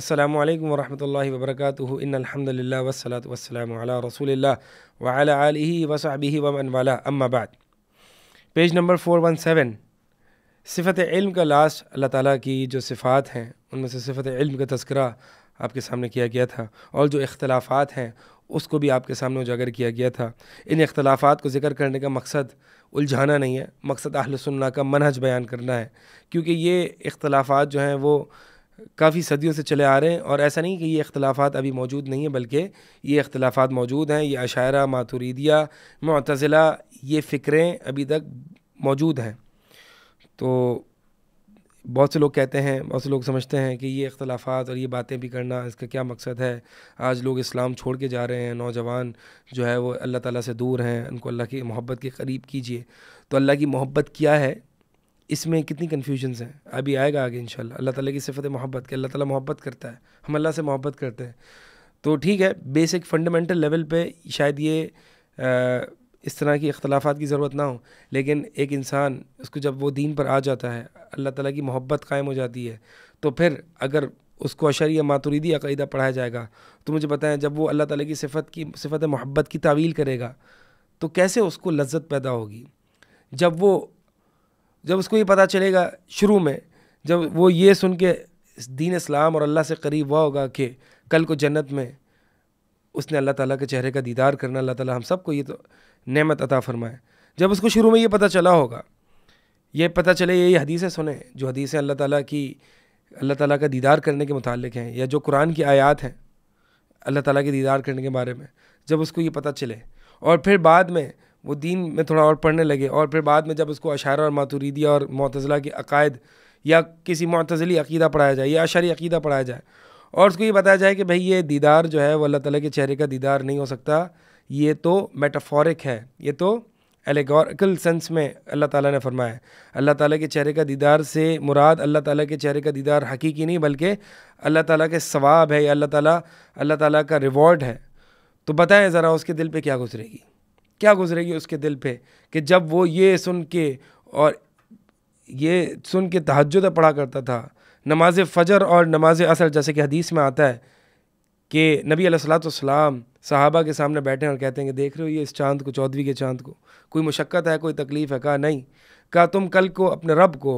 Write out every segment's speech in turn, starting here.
السلام علیکم ورحمۃ اللہ وبرکاتہ الحمد للہ وسلاۃ وسلم علیہ رسول اللہ و علیہ وصحبہ ومن والا اما بعد پیج نمبر فور ون صفت علم کا لاسٹ اللہ تعالیٰ کی جو صفات ہیں ان میں سے صفت علم کا تذکرہ آپ کے سامنے کیا گیا تھا اور جو اختلافات ہیں اس کو بھی آپ کے سامنے اجاگر کیا گیا تھا ان اختلافات کو ذکر کرنے کا مقصد الجھانا نہیں ہے مقصد اہل سننا کا منحج بیان کرنا ہے کیونکہ یہ اختلافات جو ہیں وہ کافی صدیوں سے چلے آ رہے ہیں اور ایسا نہیں کہ یہ اختلافات ابھی موجود نہیں ہیں بلکہ یہ اختلافات موجود ہیں یہ عشاعرہ ماتوریدیہ معتضلہ یہ فکریں ابھی تک موجود ہیں تو بہت سے لوگ کہتے ہیں بہت سے لوگ سمجھتے ہیں کہ یہ اختلافات اور یہ باتیں بھی کرنا اس کا کیا مقصد ہے آج لوگ اسلام چھوڑ کے جا رہے ہیں نوجوان جو ہے وہ اللہ تعالیٰ سے دور ہیں ان کو اللہ کی محبت کے قریب کیجیے تو اللہ کی محبت کیا ہے اس میں کتنی کنفیوژنس ہیں ابھی آئے گا آگے ان شاء اللہ اللہ تعالیٰ کی صفت محبت کہ اللہ تعالیٰ محبت کرتا ہے ہم اللہ سے محبت کرتے ہیں تو ٹھیک ہے بیسک فنڈامنٹل لیول پہ شاید یہ اس طرح کی اختلافات کی ضرورت نہ ہو لیکن ایک انسان اس کو جب وہ دین پر آ جاتا ہے اللہ تعالیٰ کی محبت قائم ہو جاتی ہے تو پھر اگر اس کو اشر یا ماتوریدی عقیدہ پڑھایا جائے گا تو مجھے بتائیں جب وہ اللہ تعالیٰ کی صفت کی صفت محبت کی تعویل کرے گا تو کیسے اس کو لذت پیدا ہوگی جب وہ جب اس کو یہ پتہ چلے گا شروع میں جب وہ یہ سن کے دین اسلام اور اللہ سے قریب وہ ہوگا کہ کل کو جنت میں اس نے اللہ تعالیٰ کے چہرے کا دیدار کرنا اللہ تعالیٰ ہم سب کو یہ تو نعمت عطا فرمائے جب اس کو شروع میں یہ پتہ چلا ہوگا یہ پتہ چلے یہی حدیثیں سنیں جو حدیثیں اللہ تعالیٰ کی اللہ تعالیٰ کا دیدار کرنے کے متعلق ہیں یا جو قرآن کی آیات ہیں اللہ تعالیٰ کے دیدار کرنے کے بارے میں جب اس کو یہ پتہ چلے اور پھر بعد میں وہ دین میں تھوڑا اور پڑھنے لگے اور پھر بعد میں جب اس کو اشعرہ اور ماتوریدیا اور معتزلہ کے عقائد یا کسی معتضلی عقیدہ پڑھایا جائے یا اشعری عقیدہ پڑھایا جائے اور اس کو یہ بتایا جائے کہ بھائی یہ دیدار جو ہے وہ اللہ تعالیٰ کے چہرے کا دیدار نہیں ہو سکتا یہ تو میٹافورک ہے یہ تو ایلیگوریکل سینس میں اللہ تعالیٰ نے فرمایا ہے اللہ تعالیٰ کے چہرے کا دیدار سے مراد اللہ تعالیٰ کے چہرے کا دیدار حقیقی نہیں بلکہ اللہ تعالیٰ کے ثواب ہے یا اللہ تعالیٰ اللہ تعالیٰ کا ریوارڈ ہے تو بتائیں ذرا اس کے دل پہ کیا گزرے گی کیا گزرے گی اس کے دل پہ کہ جب وہ یہ سن کے اور یہ سن کے تحجد پڑھا کرتا تھا نماز فجر اور نماز اثر جیسے کہ حدیث میں آتا ہے کہ نبی علیہ والسلام صحابہ کے سامنے بیٹھے ہیں اور کہتے ہیں کہ دیکھ رہے ہو یہ اس چاند کو چودھویں کے چاند کو کوئی مشقت ہے کوئی تکلیف ہے کہا نہیں کہا تم کل کو اپنے رب کو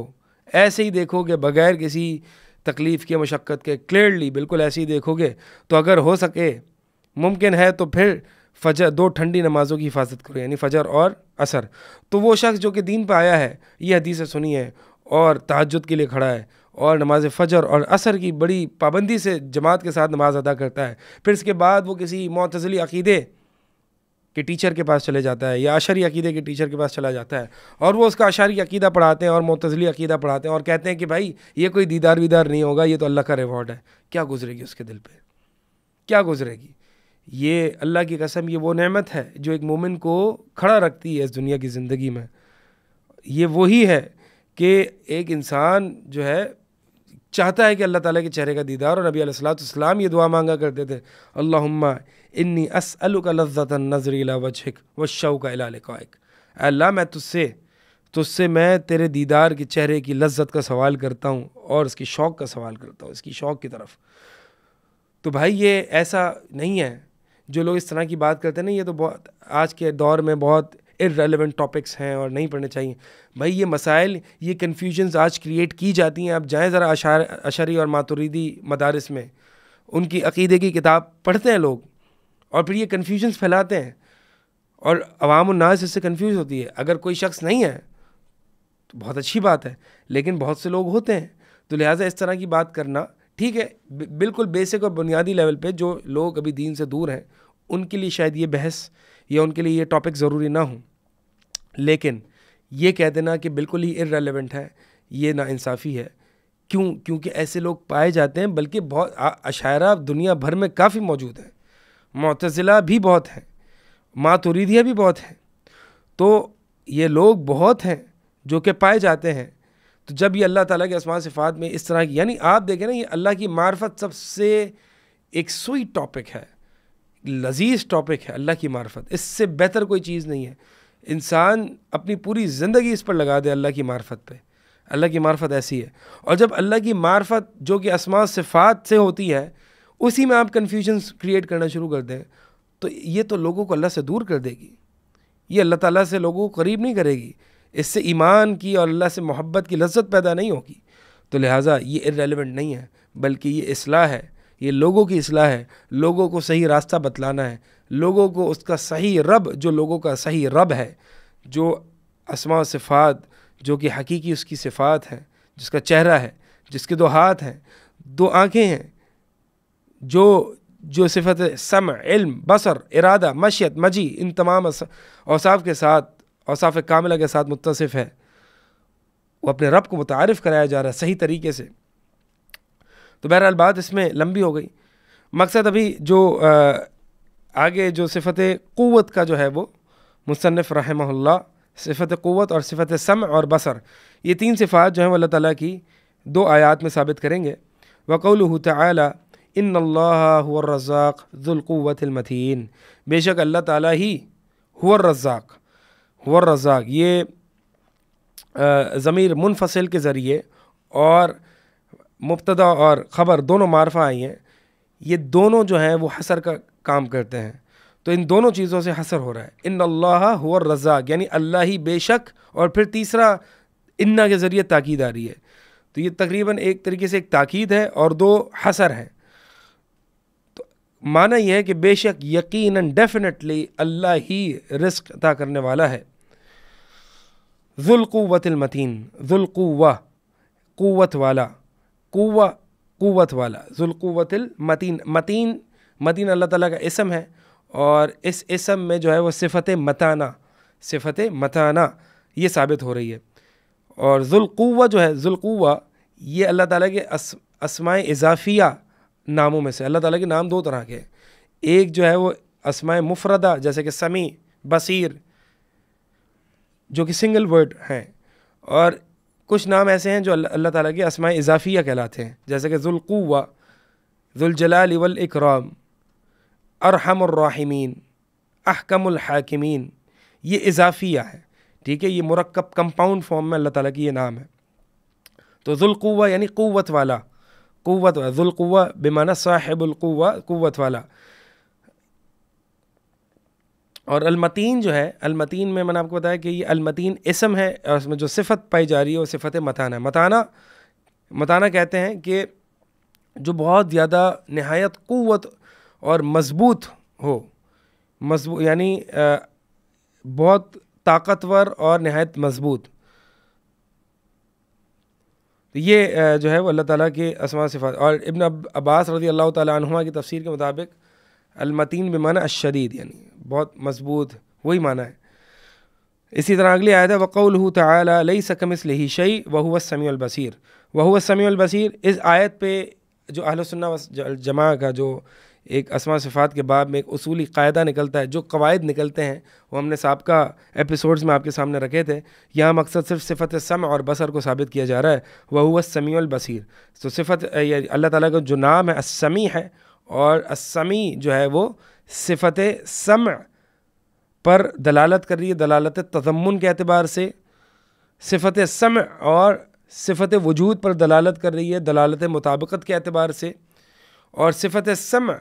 ایسے ہی دیکھو گے بغیر کسی تکلیف کے مشقت کے کلیئرلی بالکل ایسے ہی دیکھو گے تو اگر ہو سکے ممکن ہے تو پھر فجر دو ٹھنڈی نمازوں کی حفاظت کرو یعنی فجر اور اثر تو وہ شخص جو کہ دین پہ آیا ہے یہ حدیث سنی ہے اور تعجد کے لیے کھڑا ہے اور نماز فجر اور عصر کی بڑی پابندی سے جماعت کے ساتھ نماز ادا کرتا ہے پھر اس کے بعد وہ کسی معتزلی عقیدے کے ٹیچر کے پاس چلے جاتا ہے یا عشری عقیدے کے ٹیچر کے پاس چلا جاتا ہے اور وہ اس کا عشاری عقیدہ پڑھاتے ہیں اور معتزلی عقیدہ پڑھاتے ہیں اور کہتے ہیں کہ بھائی یہ کوئی دیدار ویدار نہیں ہوگا یہ تو اللہ کا ریوارڈ ہے کیا گزرے گی اس کے دل پہ کیا گزرے گی یہ اللہ کی قسم یہ وہ نعمت ہے جو ایک مومن کو کھڑا رکھتی ہے اس دنیا کی زندگی میں یہ وہی ہے کہ ایک انسان جو ہے چاہتا ہے کہ اللہ تعالیٰ کے چہرے کا دیدار اور نبی علیہ السلاۃ السلام یہ دعا مانگا کرتے تھے اللہ انی اس القا لذت نظر وشحق و شو کا اللہ لوک اللہ میں تجھ سے تجھ سے میں تیرے دیدار کے چہرے کی لذت کا سوال کرتا ہوں اور اس کی شوق کا سوال کرتا ہوں اس کی شوق کی طرف تو بھائی یہ ایسا نہیں ہے جو لوگ اس طرح کی بات کرتے ہیں نا یہ تو بہت آج کے دور میں بہت ارریلیونٹ ٹاپکس ہیں اور نہیں پڑھنے چاہیے بھائی یہ مسائل یہ کنفیوژنز آج کریٹ کی جاتی ہیں آپ جائیں ذرا اشار اشری اور ماتوریدی مدارس میں ان کی عقیدے کی کتاب پڑھتے ہیں لوگ اور پھر یہ کنفیوژنس پھیلاتے ہیں اور عوام الناس اس سے کنفیوز ہوتی ہے اگر کوئی شخص نہیں ہے تو بہت اچھی بات ہے لیکن بہت سے لوگ ہوتے ہیں تو لہٰذا اس طرح کی بات کرنا ٹھیک ہے بالکل بیسک اور بنیادی لیول پہ جو لوگ ابھی دین سے دور ہیں ان کے لیے شاید یہ بحث یا ان کے لیے یہ ٹاپک ضروری نہ ہوں لیکن یہ کہہ دینا کہ بالکل ہی ارریلیونٹ ہے یہ نا انصافی ہے کیوں کیونکہ ایسے لوگ پائے جاتے ہیں بلکہ بہت اشاعرہ دنیا بھر میں کافی موجود ہیں معتزلہ بھی بہت ہیں معتوریدیاں بھی بہت ہیں تو یہ لوگ بہت ہیں جو کہ پائے جاتے ہیں تو جب یہ اللہ تعالیٰ کے اسماع صفات میں اس طرح کی یعنی آپ دیکھیں نا یہ اللہ کی معرفت سب سے ایک سوئی ٹاپک ہے لذیذ ٹاپک ہے اللہ کی معرفت اس سے بہتر کوئی چیز نہیں ہے انسان اپنی پوری زندگی اس پر لگا دے اللہ کی معرفت پہ اللہ کی معرفت ایسی ہے اور جب اللہ کی معرفت جو کہ اسماع صفات سے ہوتی ہے اسی میں آپ کنفیوژنس کریٹ کرنا شروع کر دیں تو یہ تو لوگوں کو اللہ سے دور کر دے گی یہ اللہ تعالیٰ سے لوگوں کو قریب نہیں کرے گی اس سے ایمان کی اور اللہ سے محبت کی لذت پیدا نہیں ہوگی تو لہٰذا یہ ارریلیونٹ نہیں ہے بلکہ یہ اصلاح ہے یہ لوگوں کی اصلاح ہے لوگوں کو صحیح راستہ بتلانا ہے لوگوں کو اس کا صحیح رب جو لوگوں کا صحیح رب ہے جو اسماء و صفات جو کہ حقیقی اس کی صفات ہے جس کا چہرہ ہے جس کے دو ہاتھ ہیں دو آنکھیں ہیں جو جو صفت سمع علم بصر ارادہ مشیت مجی ان تمام اوصاف کے ساتھ اوصاف کاملہ کے ساتھ متصف ہے وہ اپنے رب کو متعارف کرایا جا رہا ہے صحیح طریقے سے تو بہرحال بات اس میں لمبی ہو گئی مقصد ابھی جو آگے جو صفت قوت کا جو ہے وہ مصنف رحمہ اللہ صفت قوت اور صفت سمع اور بصر یہ تین صفات جو ہیں وہ اللہ تعالیٰ کی دو آیات میں ثابت کریں گے وقول تعلیٰ ان اللہ الرزاق رزاق ذالقوت المتین بے شک اللہ تعالیٰ ہی ہو رزاق والرزاق یہ ضمیر منفصل کے ذریعے اور مبتدا اور خبر دونوں معرفہ آئی ہیں یہ دونوں جو ہیں وہ حسر کا کام کرتے ہیں تو ان دونوں چیزوں سے حسر ہو رہا ہے ان اللہ ہو رزاق یعنی اللہ ہی بے شک اور پھر تیسرا انا کے ذریعے تاکید آ رہی ہے تو یہ تقریباً ایک طریقے سے ایک تاکید ہے اور دو حسر ہیں تو معنی یہ ہے کہ بے شک یقیناً ڈیفینیٹلی اللہ ہی رزق عطا کرنے والا ہے ذوالقوت المتین ذوالقوہ قوت والا قوہ قوت والا ذوالقوت المتین متین متین اللہ تعالیٰ کا اسم ہے اور اس اسم میں جو ہے وہ صفت متانہ صفت متانہ یہ ثابت ہو رہی ہے اور ذوالقوہ جو ہے ذوالقوہ یہ اللہ تعالیٰ کے اسماء اضافیہ ناموں میں سے اللہ تعالیٰ کے نام دو طرح کے ایک جو ہے وہ اسماء مفردہ جیسے کہ سمیع بصیر جو کہ سنگل ورڈ ہیں اور کچھ نام ایسے ہیں جو اللہ اللہ تعالیٰ کے اسماء اضافیہ کہلاتے ہیں جیسے کہ ذوالقوا ذوالجلال والاکرام ارحم الرحمین احکم الحاکمین یہ اضافیہ ہے ٹھیک ہے یہ مرکب کمپاؤنڈ فارم میں اللہ تعالیٰ کی یہ نام ہے تو ذوالقوا یعنی قوت والا قوت والا بمانا صاحب ساحب القوا قوت والا اور المتین جو ہے المتین میں میں نے آپ کو بتایا کہ یہ المتین اسم ہے اور اس میں جو صفت پائی جا رہی ہے وہ صفت متانہ متانہ متانہ کہتے ہیں کہ جو بہت زیادہ نہایت قوت اور مضبوط ہو مضبوط یعنی بہت طاقتور اور نہایت مضبوط یہ جو ہے وہ اللہ تعالیٰ کے اسما صفات اور ابن عباس رضی اللہ تعالیٰ عنہ کی تفسیر کے مطابق المتین بمانا الشدید یعنی بہت مضبوط وہی معنی ہے اسی طرح اگلی آیت ہے وقول علیہ سکم لہی شعی بہووس سمیع البصیر بہوس سمیع البصیر اس آیت پہ جو اہل جماع کا جو ایک اسما صفات کے باب میں ایک اصولی قاعدہ نکلتا ہے جو قواعد نکلتے ہیں وہ ہم نے سابقہ ایپیسوڈز میں آپ کے سامنے رکھے تھے یہاں مقصد صرف صفت سم اور بصر کو ثابت کیا جا رہا ہے ہوا سمیع البصیر تو صفت یعنی اللہ تعالیٰ کا جو نام ہے السمیع ہے اور اسمی جو ہے وہ صفت سمع پر دلالت کر رہی ہے دلالت تضمن کے اعتبار سے صفت سمع اور صفت وجود پر دلالت کر رہی ہے دلالت مطابقت کے اعتبار سے اور صفت سمع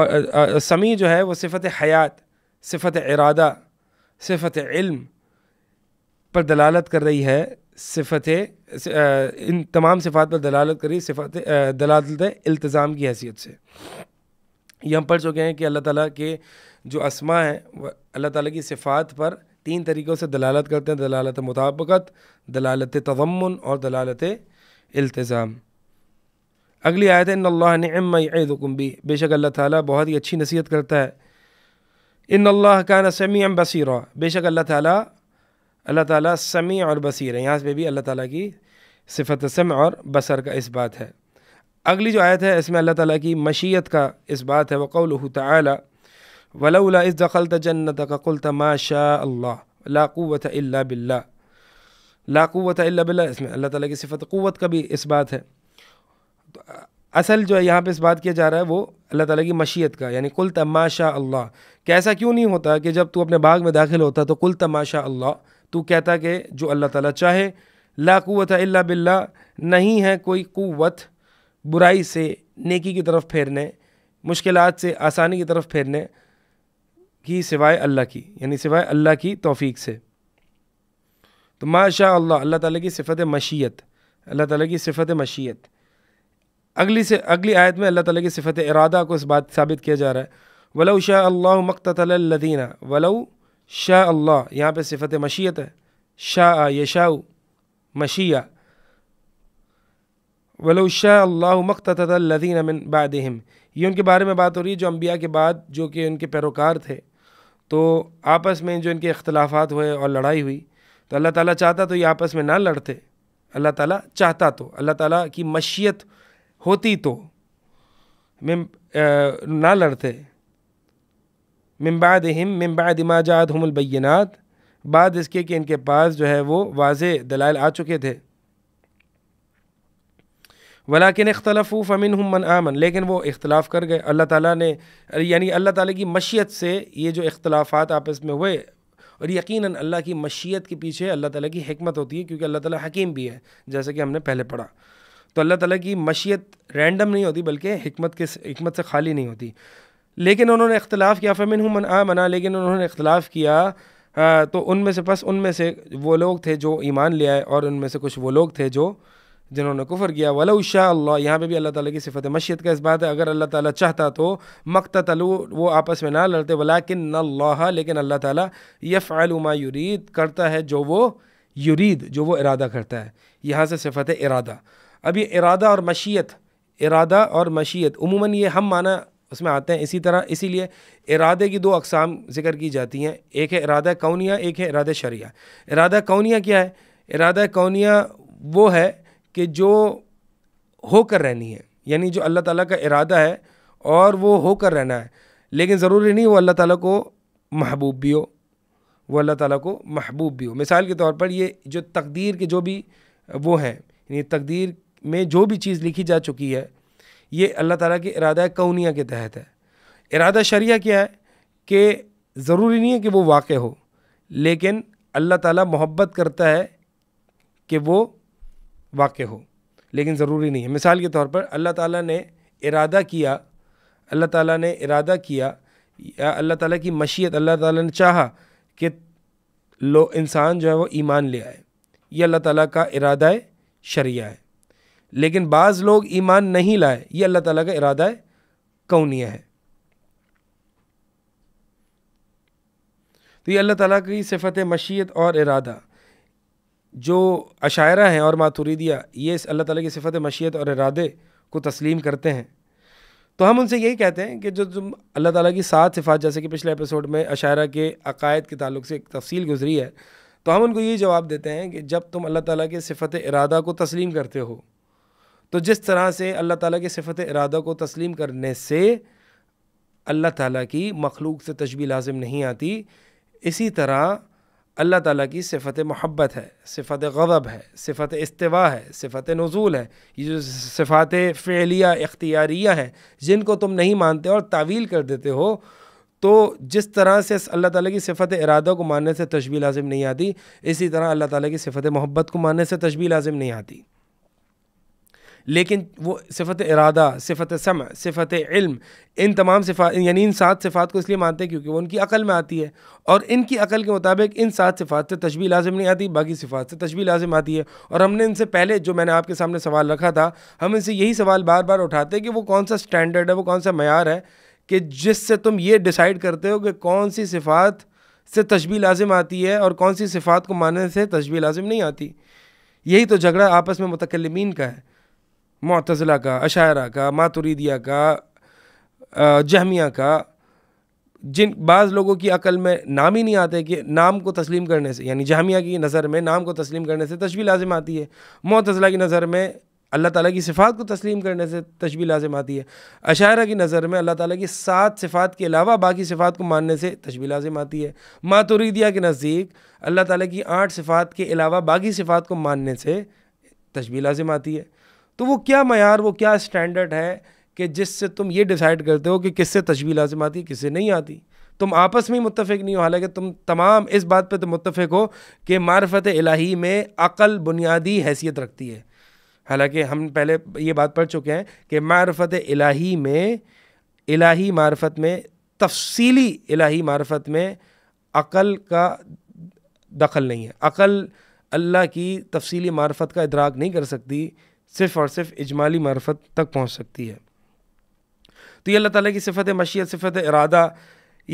اور سمیع جو ہے وہ صفت حیات صفت ارادہ صفت علم پر دلالت کر رہی ہے صفت ان تمام صفات پر دلالت کری صفت دلالت التظام کی حیثیت سے یہ ہم پڑھ چکے ہیں کہ اللہ تعالیٰ کے جو اسما ہیں وہ اللہ تعالیٰ کی صفات پر تین طریقوں سے دلالت کرتے ہیں دلالت مطابقت دلالت تضمن اور دلالت التظام اگلی آیت ہے ان اللہ نے ام بھی بے شک اللہ تعالیٰ بہت ہی اچھی نصیحت کرتا ہے ان اللہ کا نسمی ام بے شک اللہ تعالیٰ اللہ تعالیٰ سمیع اور بصیر ہے یہاں پہ بھی اللہ تعالیٰ کی صفت سمع اور بصر کا اس بات ہے اگلی جو آیت ہے اس میں اللہ تعالیٰ کی مشیت کا اس بات ہے وقول تعلیٰ اعلیٰ ولاء اس دخل تجنت کا کل تماشا اللہ لاقوۃ اللہ بلّہ لاقوت اللہ بلّہ اس میں اللہ تعالیٰ کی صفت قوت کا بھی اس بات ہے اصل جو ہے یہاں پہ اس بات کیا جا رہا ہے وہ اللہ تعالیٰ کی مشیت کا یعنی کل تماشا اللہ کہ ایسا کیوں نہیں ہوتا کہ جب تو اپنے باغ میں داخل ہوتا تو کل تماشا اللہ تو کہتا کہ جو اللہ تعالیٰ چاہے لا قوت اللہ باللہ نہیں ہے کوئی قوت برائی سے نیکی کی طرف پھیرنے مشکلات سے آسانی کی طرف پھیرنے کی سوائے اللہ کی یعنی سوائے اللہ کی توفیق سے تو ماشاء اللہ اللہ تعالیٰ کی صفت مشیت اللہ تعالیٰ کی صفت مشیت اگلی سے اگلی آیت میں اللہ تعالیٰ کی صفت ارادہ کو اس بات ثابت کیا جا رہا ہے ولو شاء اللہ مقتطل الدینہ ولو شاہ اللہ یہاں پہ صفت مشیت ہے شاہ یشا مشیہ ولو شاہ اللہ الدین من بادِم یہ ان کے بارے میں بات ہو رہی ہے جو انبیاء کے بعد جو کہ ان کے پیروکار تھے تو آپس میں جو ان کے اختلافات ہوئے اور لڑائی ہوئی تو اللہ تعالیٰ چاہتا تو یہ آپس میں نہ لڑتے اللہ تعالیٰ چاہتا تو اللہ تعالیٰ کی مشیت ہوتی تو میں نہ لڑتے ممبا ما جاد ہم البینات بعد اس کے کہ ان کے پاس جو ہے وہ واضح دلائل آ چکے تھے ولاکن اختلف فمن ہم من آمن لیکن وہ اختلاف کر گئے اللہ تعالیٰ نے یعنی اللہ تعالیٰ کی مشیت سے یہ جو اختلافات آپس میں ہوئے اور یقیناً اللہ کی مشیت کے پیچھے اللہ تعالیٰ کی حکمت ہوتی ہے کیونکہ اللہ تعالیٰ حکیم بھی ہے جیسا کہ ہم نے پہلے پڑھا تو اللہ تعالیٰ کی مشیت رینڈم نہیں ہوتی بلکہ حکمت کے حکمت سے خالی نہیں ہوتی لیکن انہوں نے اختلاف کیا فمن ہوں آ منا لیکن انہوں نے اختلاف کیا تو ان میں سے بس ان میں سے وہ لوگ تھے جو ایمان لے آئے اور ان میں سے کچھ وہ لوگ تھے جو جنہوں نے کفر کیا ولا شاء اللہ یہاں پہ بھی اللہ تعالیٰ کی صفت مشیت کا اس بات ہے اگر اللہ تعالیٰ چاہتا تو مقتلو وہ آپس میں نہ لڑتے ولاکن اللہ لیکن اللہ تعالیٰ یہ فعل عما یرید کرتا ہے جو وہ یرید جو وہ ارادہ کرتا ہے یہاں سے صفت ارادہ اب یہ ارادہ اور مشیت ارادہ اور مشیت عموماً یہ ہم معنی اس میں آتے ہیں اسی طرح اسی لیے ارادے کی دو اقسام ذکر کی جاتی ہیں ایک ہے ارادہ کونیا ایک ہے ارادہ شریعہ ارادہ کونیا کیا ہے ارادہ کونیا وہ ہے کہ جو ہو کر رہنی ہے یعنی جو اللہ تعالیٰ کا ارادہ ہے اور وہ ہو کر رہنا ہے لیکن ضروری نہیں وہ اللہ تعالیٰ کو محبوب بھی ہو وہ اللہ تعالیٰ کو محبوب بھی ہو مثال کے طور پر یہ جو تقدیر کے جو بھی وہ ہیں یعنی تقدیر میں جو بھی چیز لکھی جا چکی ہے یہ اللہ تعالیٰ کے ارادہ کونیا کے تحت ہے ارادہ شریعہ کیا ہے کہ ضروری نہیں ہے کہ وہ واقع ہو لیکن اللہ تعالیٰ محبت کرتا ہے کہ وہ واقع ہو لیکن ضروری نہیں ہے مثال کے طور پر اللہ تعالیٰ نے ارادہ کیا اللہ تعالیٰ نے ارادہ کیا یا اللہ تعالیٰ کی مشیت اللہ تعالیٰ نے چاہا کہ لو انسان جو ہے وہ ایمان لے آئے یہ اللہ تعالیٰ کا ارادہ شریعہ ہے لیکن بعض لوگ ایمان نہیں لائے یہ اللہ تعالیٰ کا ارادہ کونیہ ہے تو یہ اللہ تعالیٰ کی صفت مشیت اور ارادہ جو اشاعرہ ہیں اور ماتھوریدیہ یہ اللہ تعالیٰ کی صفت مشیت اور ارادے کو تسلیم کرتے ہیں تو ہم ان سے یہی کہتے ہیں کہ جو تم اللہ تعالیٰ کی سات صفات جیسے کہ پچھلے اپیسوڈ میں عشاعرہ کے عقائد کے تعلق سے ایک تفصیل گزری ہے تو ہم ان کو یہ جواب دیتے ہیں کہ جب تم اللہ تعالیٰ کے صفت ارادہ کو تسلیم کرتے ہو تو جس طرح سے اللہ تعالیٰ کی صفت ارادہ کو تسلیم کرنے سے اللہ تعالیٰ کی مخلوق سے تشبی لازم نہیں آتی اسی طرح اللہ تعالیٰ کی صفت محبت ہے صفت غضب ہے صفت استوا ہے صفت نزول ہے یہ جو صفات فعلیہ اختیاریہ ہیں جن کو تم نہیں مانتے اور تعویل کر دیتے ہو تو جس طرح سے اللہ تعالیٰ کی صفت ارادہ کو ماننے سے تشبی لازم نہیں آتی اسی طرح اللہ تعالیٰ کی صفت محبت کو ماننے سے تجبیل لازم نہیں آتی لیکن وہ صفت ارادہ صفت سمع صفت علم ان تمام صفات یعنی ان سات صفات کو اس لیے مانتے ہیں کیونکہ وہ ان کی عقل میں آتی ہے اور ان کی عقل کے مطابق ان سات صفات سے تشبیہ لازم نہیں آتی باقی صفات سے تشبیہ لازم آتی ہے اور ہم نے ان سے پہلے جو میں نے آپ کے سامنے سوال رکھا تھا ہم ان سے یہی سوال بار بار اٹھاتے ہیں کہ وہ کون سا اسٹینڈرڈ ہے وہ کون سا معیار ہے کہ جس سے تم یہ ڈیسائیڈ کرتے ہو کہ کون سی صفات سے تشبیہ لازم آتی ہے اور کون سی صفات کو ماننے سے تشبیہ لازم نہیں آتی یہی تو جھگڑا آپس میں متکلمین کا ہے معتزلہ کا اشاعرہ کا ماتوریدیہ کا جہمیہ کا جن بعض لوگوں کی عقل میں نام ہی نہیں آتے کہ نام کو تسلیم کرنے سے یعنی جہمیہ کی نظر میں نام کو تسلیم کرنے سے تشبیہ لازم آتی ہے معتزلہ کی نظر میں اللہ تعالیٰ کی صفات کو تسلیم کرنے سے تشبیہ لازم آتی ہے اشاعرہ کی نظر میں اللہ تعالیٰ کی سات صفات کے علاوہ باقی صفات کو ماننے سے تشبیہ لازم آتی ہے ماتوریدیہ کے نزدیک اللہ تعالیٰ کی آٹھ صفات کے علاوہ باقی صفات کو ماننے سے تشبیہ لازم آتی ہے تو وہ کیا معیار وہ کیا اسٹینڈرڈ ہے کہ جس سے تم یہ ڈیسائیڈ کرتے ہو کہ کس سے تجویز لازم آتی کس سے نہیں آتی تم آپس میں متفق نہیں ہو حالانکہ تم تمام اس بات پہ تم متفق ہو کہ معرفت الہی میں عقل بنیادی حیثیت رکھتی ہے حالانکہ ہم پہلے یہ بات پڑھ چکے ہیں کہ معرفت الہی میں الہی معرفت میں تفصیلی الہی معرفت میں عقل کا دخل نہیں ہے عقل اللہ کی تفصیلی معرفت کا ادراک نہیں کر سکتی صرف اور صرف اجمالی معرفت تک پہنچ سکتی ہے تو یہ اللہ تعالیٰ کی صفت مشیت صفت ارادہ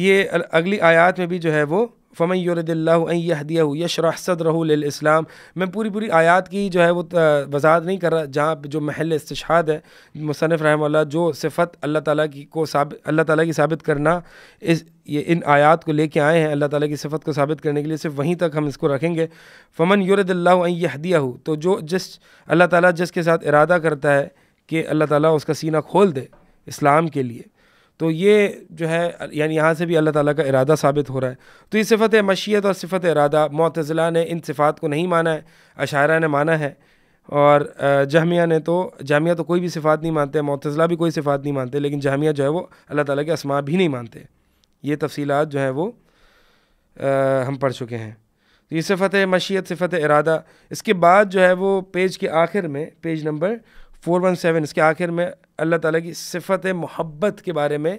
یہ اگلی آیات میں بھی جو ہے وہ فمن یورد اللہ ان یہ یشرح ہوں یہ اسلام میں پوری پوری آیات کی جو ہے وہ وضاحت نہیں کر رہا جہاں پہ جو محل استشہاد ہے مصنف رحمہ اللہ جو صفت اللہ تعالیٰ کی کو ثابت اللہ تعالیٰ کی ثابت کرنا اس یہ ان آیات کو لے کے آئے ہیں اللہ تعالیٰ کی صفت کو ثابت کرنے کے لیے صرف وہیں تک ہم اس کو رکھیں گے فمن یورد اللہ ان یہ تو جو جس اللہ تعالیٰ جس کے ساتھ ارادہ کرتا ہے کہ اللہ تعالیٰ اس کا سینہ کھول دے اسلام کے لیے تو یہ جو ہے یعنی یہاں سے بھی اللہ تعالیٰ کا ارادہ ثابت ہو رہا ہے تو یہ صفت مشیت اور صفت ارادہ معتزلہ نے ان صفات کو نہیں مانا ہے اشاعرہ نے مانا ہے اور جامعہ نے تو جامعہ تو کوئی بھی صفات نہیں مانتے معتزلہ بھی کوئی صفات نہیں مانتے لیکن جامعہ جو ہے وہ اللہ تعالیٰ کے اسماع بھی نہیں مانتے یہ تفصیلات جو ہیں وہ ہم پڑھ چکے ہیں تو یہ صفت مشیت صفت ارادہ اس کے بعد جو ہے وہ پیج کے آخر میں page number four one seven اس کے آخر میں اللہ تعالیٰ کی صفت محبت کے بارے میں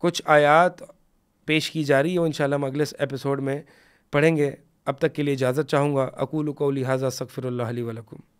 کچھ آیات پیش کی جا رہی ہے ان شاء اللہ ہم اگلے ایپیسوڈ میں پڑھیں گے اب تک کے لیے اجازت چاہوں گا اقول کو لہٰذا سکفر اللہ علیہ ولکم